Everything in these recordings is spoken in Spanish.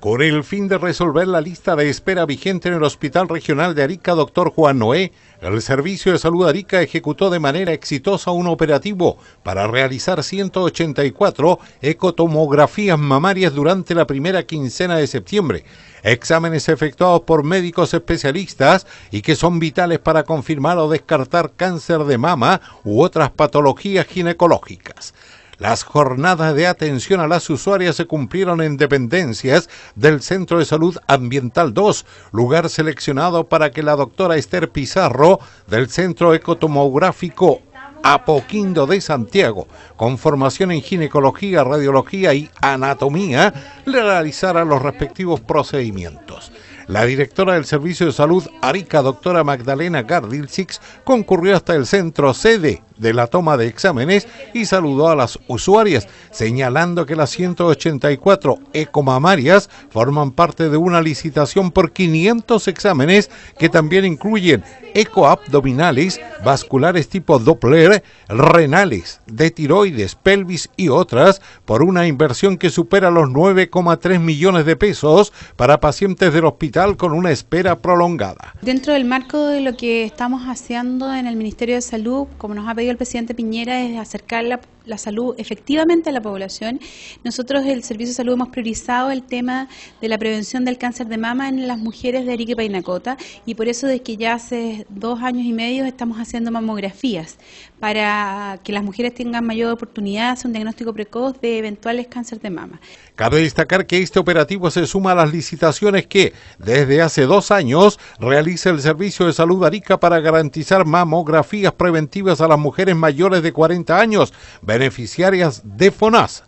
Con el fin de resolver la lista de espera vigente en el Hospital Regional de Arica, Dr. Juan Noé, el Servicio de Salud Arica ejecutó de manera exitosa un operativo para realizar 184 ecotomografías mamarias durante la primera quincena de septiembre, exámenes efectuados por médicos especialistas y que son vitales para confirmar o descartar cáncer de mama u otras patologías ginecológicas. Las jornadas de atención a las usuarias se cumplieron en dependencias del Centro de Salud Ambiental 2, lugar seleccionado para que la doctora Esther Pizarro del Centro Ecotomográfico Apoquindo de Santiago, con formación en ginecología, radiología y anatomía, le realizara los respectivos procedimientos. La directora del Servicio de Salud Arica, doctora Magdalena Gardilsix, concurrió hasta el centro sede de la toma de exámenes y saludó a las usuarias, señalando que las 184 ecomamarias forman parte de una licitación por 500 exámenes que también incluyen ecoabdominales, vasculares tipo Doppler, renales, de tiroides, pelvis y otras, por una inversión que supera los 9,3 millones de pesos para pacientes del hospital con una espera prolongada. Dentro del marco de lo que estamos haciendo en el Ministerio de Salud, como nos ha pedido el presidente Piñera es acercarla la salud efectivamente a la población. Nosotros, el Servicio de Salud, hemos priorizado el tema de la prevención del cáncer de mama en las mujeres de Arica y Painacota y por eso desde que ya hace dos años y medio estamos haciendo mamografías para que las mujeres tengan mayor oportunidad de hacer un diagnóstico precoz de eventuales cáncer de mama. Cabe destacar que este operativo se suma a las licitaciones que desde hace dos años realiza el Servicio de Salud de Arica para garantizar mamografías preventivas a las mujeres mayores de 40 años beneficiarias de FONASA.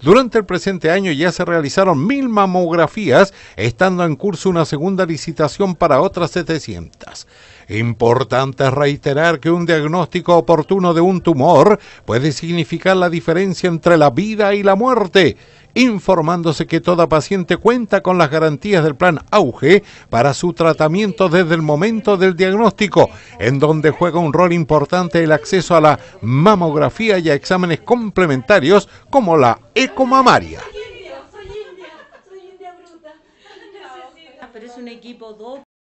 Durante el presente año ya se realizaron mil mamografías, estando en curso una segunda licitación para otras 700. Importante reiterar que un diagnóstico oportuno de un tumor puede significar la diferencia entre la vida y la muerte informándose que toda paciente cuenta con las garantías del plan Auge para su tratamiento desde el momento del diagnóstico, en donde juega un rol importante el acceso a la mamografía y a exámenes complementarios como la ecomamaria. Ah, pero es un equipo